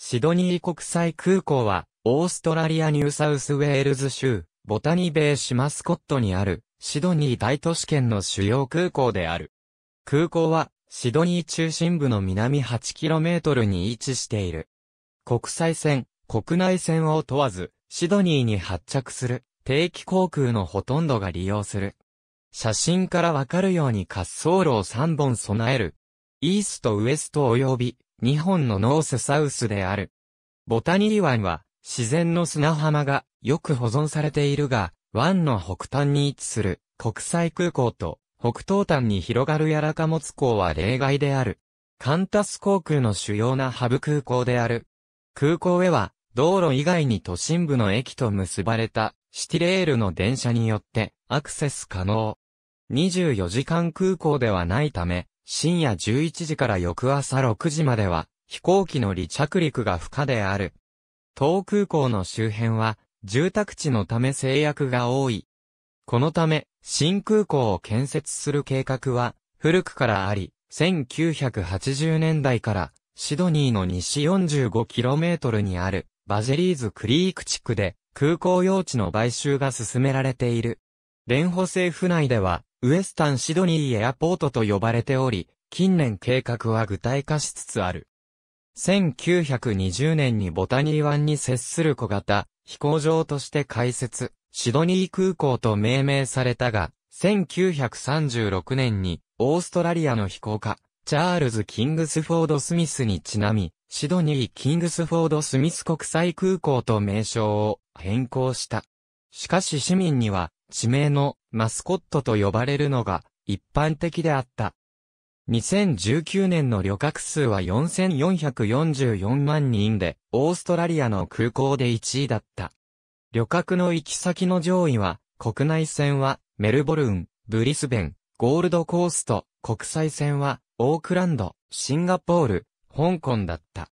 シドニー国際空港は、オーストラリアニューサウスウェールズ州、ボタニベーシマスコットにある、シドニー大都市圏の主要空港である。空港は、シドニー中心部の南 8km に位置している。国際線、国内線を問わず、シドニーに発着する、定期航空のほとんどが利用する。写真からわかるように滑走路を3本備える。イーストウエスト及び日本のノースサウスである。ボタニー湾は、自然の砂浜がよく保存されているが、湾の北端に位置する国際空港と北東端に広がるやら貨物港は例外である。カンタス航空の主要なハブ空港である。空港へは道路以外に都心部の駅と結ばれたシティレールの電車によってアクセス可能。24時間空港ではないため、深夜11時から翌朝6時までは、飛行機の離着陸が不可である。東空港の周辺は、住宅地のため制約が多い。このため、新空港を建設する計画は、古くからあり、1980年代から、シドニーの西 45km にある、バジェリーズクリーク地区で、空港用地の買収が進められている。連邦政府内では、ウエスタンシドニーエアポートと呼ばれており、近年計画は具体化しつつある。1920年にボタニー湾に接する小型飛行場として開設、シドニー空港と命名されたが、1936年にオーストラリアの飛行家、チャールズ・キングスフォード・スミスにちなみ、シドニー・キングスフォード・スミス国際空港と名称を変更した。しかし市民には地名のマスコットと呼ばれるのが一般的であった。2019年の旅客数は4444万人で、オーストラリアの空港で1位だった。旅客の行き先の上位は、国内線はメルボルン、ブリスベン、ゴールドコースト、国際線はオークランド、シンガポール、香港だった。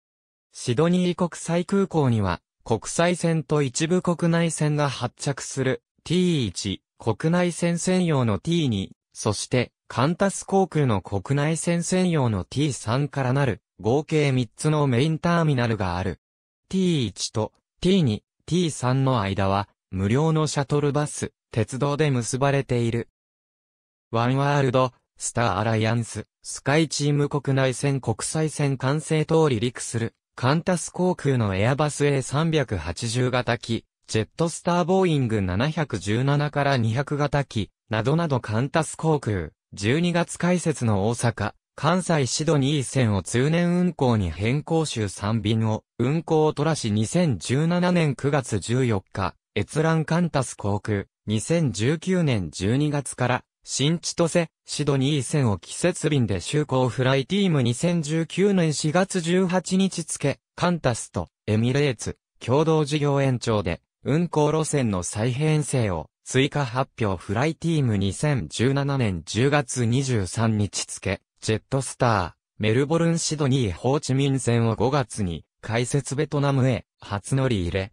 シドニー国際空港には、国際線と一部国内線が発着する T1、国内線専用の T に、そして、カンタス航空の国内線専用の T3 からなる、合計3つのメインターミナルがある。T1 と T2、T3 の間は、無料のシャトルバス、鉄道で結ばれている。ワンワールド、スターアライアンス、スカイチーム国内線国際線完成等離陸する、カンタス航空のエアバス A380 型機、ジェットスターボーイング717から200型機、などなどカンタス航空、12月開設の大阪、関西シドニー線を通年運行に変更週3便を、運行を取らし2017年9月14日、閲覧カンタス航空、2019年12月から、新千歳、シドニー線を季節便で就航フライティーム2019年4月18日付、カンタスとエミレーツ共同事業延長で運行路線の再編成を追加発表フライティーム2017年10月23日付、ジェットスター、メルボルンシドニーホーチミン線を5月に開設ベトナムへ初乗り入れ。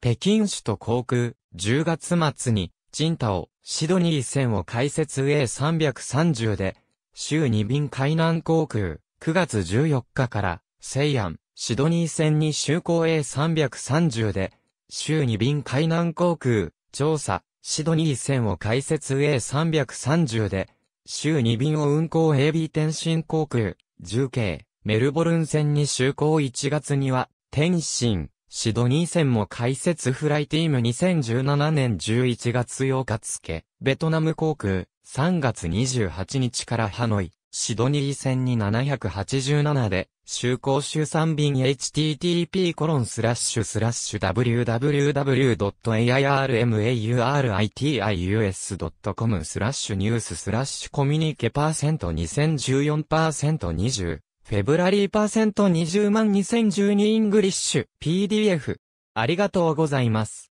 北京首都航空、10月末に、チンタオ、シドニー線を開設 A330 で、週2便海南航空、9月14日から、西安、シドニー線に就航 A330 で、週2便海南航空、調査、シドニー線を開設 A330 で、週2便を運航 AB 天津航空、重慶、メルボルン線に就航1月には、天津、シドニー線も開設フライティーム2017年11月8日付、ベトナム航空、3月28日からハノイ、シドニー戦に787で、就航集散便 http コロンスラッシュスラッシュ www.airmauritius.com スラッシュニューススラッシュコミュニケパーセント2014パーセント20フェブラリーパーセント20万2012イングリッシュ PDF ありがとうございます。